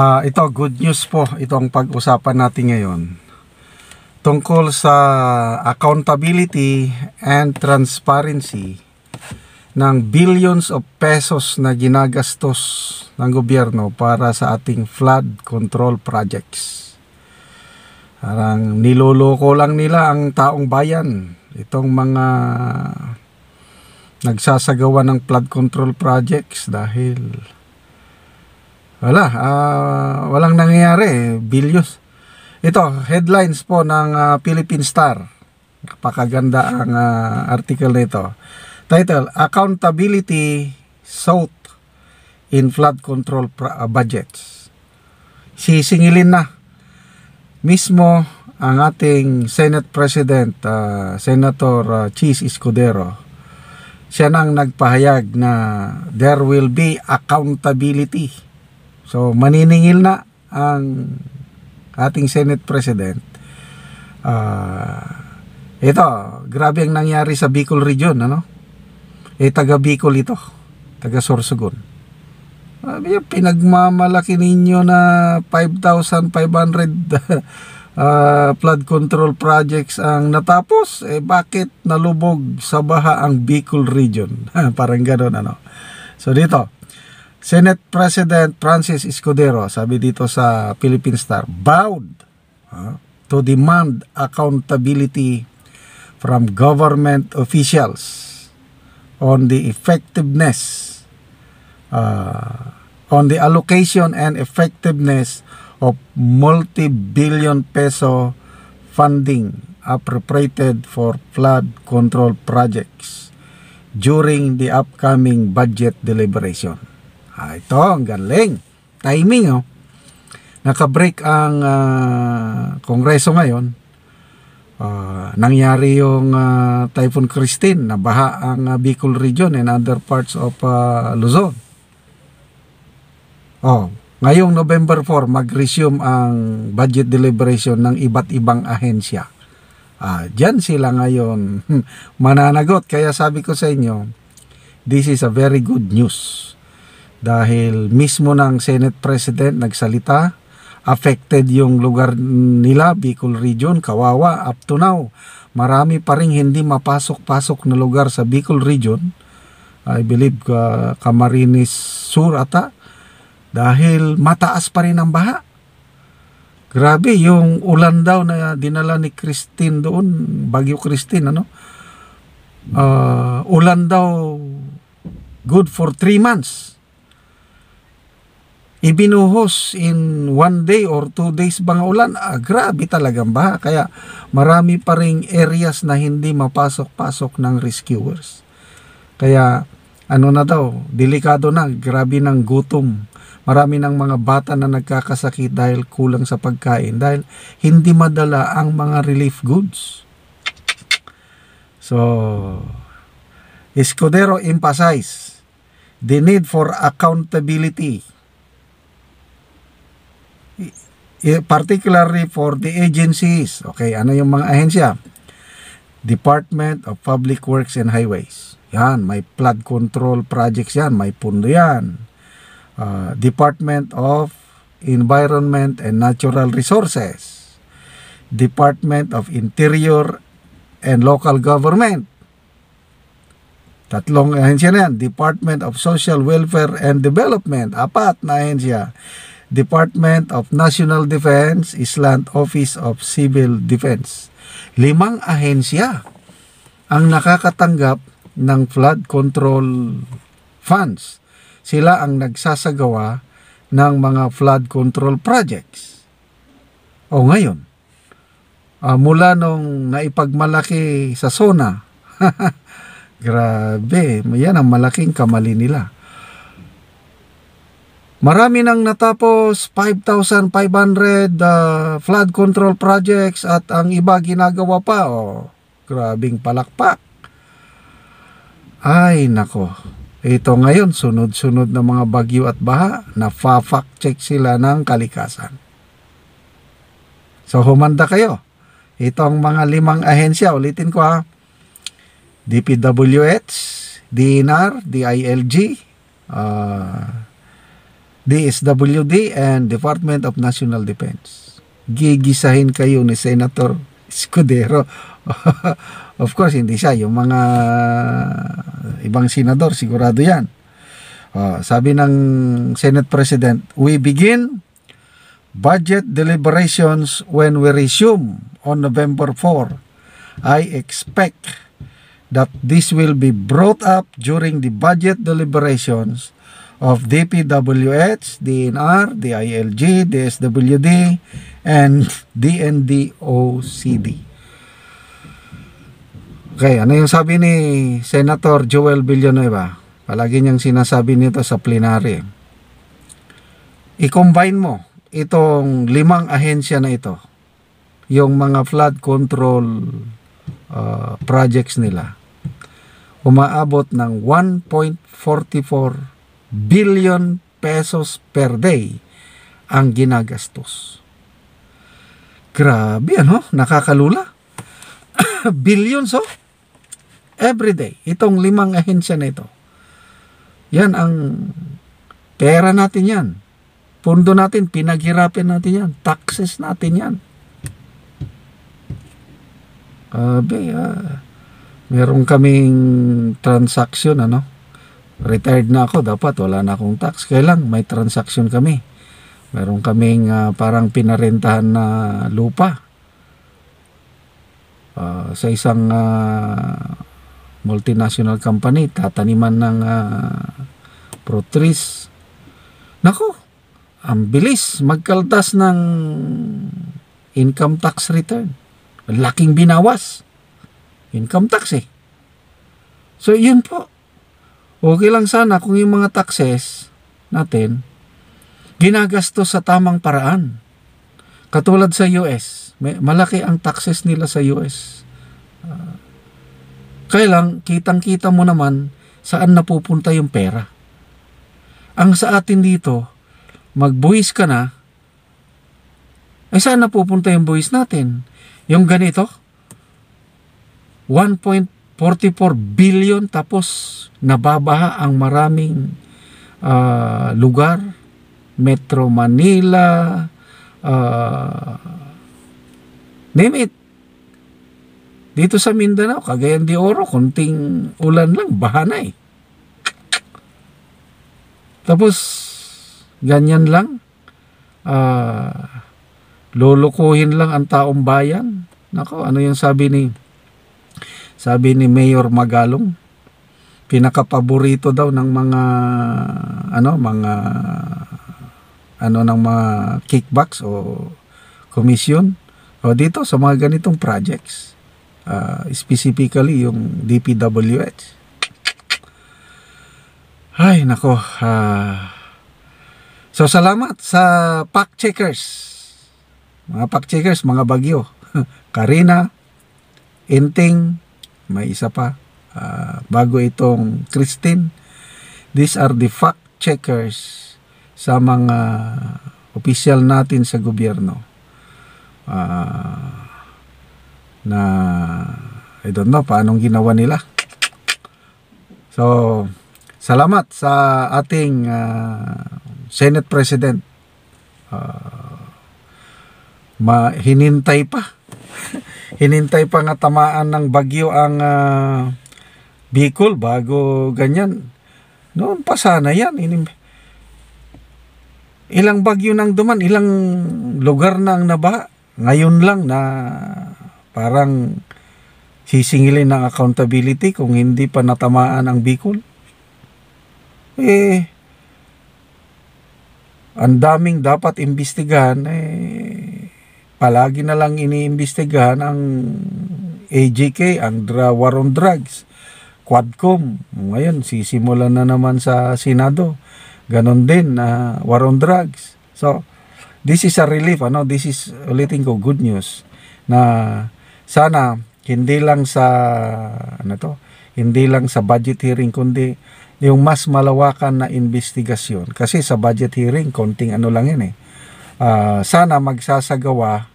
Uh, ito, good news po. itong pag-usapan natin ngayon. Tungkol sa accountability and transparency ng billions of pesos na ginagastos ng gobyerno para sa ating flood control projects. Parang niloloko lang nila ang taong bayan. Itong mga nagsasagawa ng flood control projects dahil wala, uh, walang nangyayari, billions. Ito, headlines po ng uh, Philippine Star. Kapakaganda ang uh, article nito. Title, Accountability sought in Flood Control Budgets. Sisingilin na mismo ang ating Senate President, uh, Senator uh, Cheese Escudero, siya nang nagpahayag na there will be accountability So maniningil na ang ating Senate President. Uh, ito, grabe ang nangyari sa Bicol Region, ano? Eh, taga Bicol ito. Taga Sorsogon. Sabi niya, pinagmamalaki ninyo na 5,500 uh, ah, flood control projects ang natapos. Eh, bakit nalubog sa baha ang Bicol Region? Parang gano'n, ano? So, dito, Senate President Francis Escudero, sabi dito sa Philippine Star, vowed uh, to demand accountability from government officials on the effectiveness uh, on the allocation and effectiveness of multi-billion peso funding appropriated for flood control projects during the upcoming budget deliberation. Ah, ito, ang galing. Timing, oh. Nakabreak ang uh, Kongreso ngayon. Uh, nangyari yung uh, Typhoon Christine, na baha ang uh, Bicol region and other parts of uh, Luzon. Oh, ngayong November 4, mag-resume ang budget deliberation ng iba't ibang ahensya. Ah, uh, diyan sila ngayon mananagot. Kaya sabi ko sa inyo, this is a very good news dahil mismo ng Senate President nagsalita affected yung lugar nila Bicol Region kawawa up to now marami pa rin hindi mapasok-pasok na lugar sa Bicol Region I believe uh, Camarines Sur ata dahil mataas pa rin ang baha grabe yung ulan daw na dinala ni Christine doon Bagyo Christine ano uh, ulan daw good for 3 months ibinuhos in one day or two days bang ulan, ah, grabe talagang baha. Kaya marami pa rin areas na hindi mapasok-pasok ng rescuers. Kaya ano na daw, delikado na, grabe ng gutom. Marami ng mga bata na nagkakasakit dahil kulang sa pagkain, dahil hindi madala ang mga relief goods. So, Escudero emphasized the need for accountability particularly for the agencies. Okay, ano yung mga ahensya? Department of Public Works and Highways. Yan, may flood control projects yan, may pundo yan. Uh, Department of Environment and Natural Resources. Department of Interior and Local Government. Tatlong ahensya na yan. Department of Social Welfare and Development. Apat na ahensya. Department of National Defense, Island Office of Civil Defense. Limang ahensya ang nakakatanggap ng flood control funds. Sila ang nagsasagawa ng mga flood control projects. O ngayon, uh, mula nung naipagmalaki sa SONA, grabe, yan ang malaking kamali nila Marami nang natapos 5,500 uh, ah, flood control projects at ang iba ginagawa pa. Oh, grabing palakpak. Ay nako. Ito ngayon sunod-sunod na mga bagyo at baha na fact check sila ng kalikasan. So humanda kayo. Ito ang mga limang ahensya. Ulitin ko ha. DPWH, DNR, DILG, uh, ah, DSWD and Department of National Defense. Gigisahin kayo ni Senator Escudero. of course, hindi siya. Yung mga ibang senador, sigurado yan. Uh, sabi ng Senate President, we begin budget deliberations when we resume on November 4. I expect that this will be brought up during the budget deliberations of DPWH, DNR, DILG, DSWD, and DNDOCD. Okay, ano yung sabi ni Senator Joel Villanueva? Palagi niyang sinasabi nito sa plenary. I-combine mo itong limang ahensya na ito. Yung mga flood control uh, projects nila. Umaabot ng 1.44 billion pesos per day ang ginagastos. Grabe ano, nakakalula. Billions oh. Every day, itong limang ahensya na ito. Yan ang pera natin yan. Pundo natin, pinaghirapan natin yan. Taxes natin yan. Grabe, ah. Meron kaming transaction, ano? retired na ako, dapat wala na akong tax. Kaya lang, may transaction kami. Meron kaming uh, parang pinarentahan na lupa uh, sa isang uh, multinational company, tataniman ng uh, protris. Nako, ang bilis magkaltas ng income tax return. Laking binawas. Income tax eh. So yun po, Okay lang sana kung yung mga taxes natin ginagastos sa tamang paraan. Katulad sa US, may, malaki ang taxes nila sa US. Uh, ah, kaya kitang-kita mo naman saan napupunta yung pera. Ang sa atin dito, magbuwis ka na, ay eh, saan napupunta yung buwis natin? Yung ganito, 1.5 44 billion tapos nababaha ang maraming uh, lugar, Metro Manila, uh, name it. Dito sa Mindanao, Cagayan de Oro, konting ulan lang, baha na eh. Tapos, ganyan lang. Uh, lulukuhin lang ang taong bayan. Nako, ano yung sabi ni sabi ni Mayor Magalong, pinakapaborito daw ng mga ano, mga ano ng mga kickbacks o commission o dito sa mga ganitong projects. Uh, specifically yung DPWH. Ay, nako. Uh, so, salamat sa pack checkers. Mga pack checkers, mga bagyo. Karina, Inting, may isa pa, uh, bago itong Christine, these are the fact checkers sa mga official natin sa gobyerno. Uh, na I don't know paanong ginawa nila. So, salamat sa ating uh, Senate President. Uh, ma hinintay pa Hinintay pa nga tamaan ng bagyo ang uh, Bicol bago ganyan. Noon pa sana yan. ilang bagyo nang duman, ilang lugar na ang naba. Ngayon lang na parang sisingilin ng accountability kung hindi pa natamaan ang Bicol. Eh, ang daming dapat imbestigahan, eh, palagi na lang iniimbestigahan ang AGK, ang dra war on drugs, Quadcom. Ngayon, sisimulan na naman sa Senado. Ganon din na uh, war on drugs. So, this is a relief. Ano? This is, ulitin ko, good news. Na sana, hindi lang sa, ano to, hindi lang sa budget hearing, kundi yung mas malawakan na investigasyon. Kasi sa budget hearing, konting ano lang yan eh uh, sana magsasagawa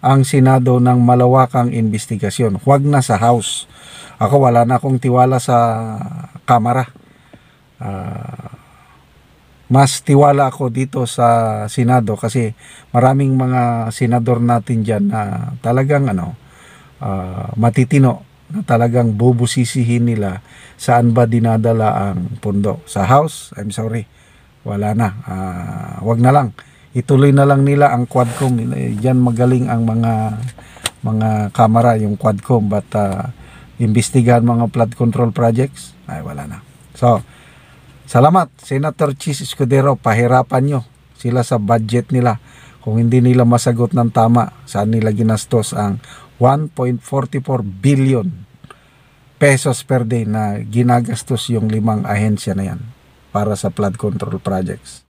ang Senado ng malawakang investigasyon. Huwag na sa House. Ako wala na akong tiwala sa Kamara. Uh, mas tiwala ako dito sa Senado kasi maraming mga senador natin dyan na talagang ano, uh, matitino na talagang bubusisihin nila saan ba dinadala ang pundo. Sa House, I'm sorry, wala na. Uh, wag na lang ituloy na lang nila ang quadcom eh, Diyan magaling ang mga mga kamera yung quadcom but uh, imbestigahan mga flood control projects ay wala na. So, salamat Senator Chis Escudero pahirapan nyo sila sa budget nila. Kung hindi nila masagot ng tama saan nila ginastos ang 1.44 billion pesos per day na ginagastos yung limang ahensya na yan para sa flood control projects.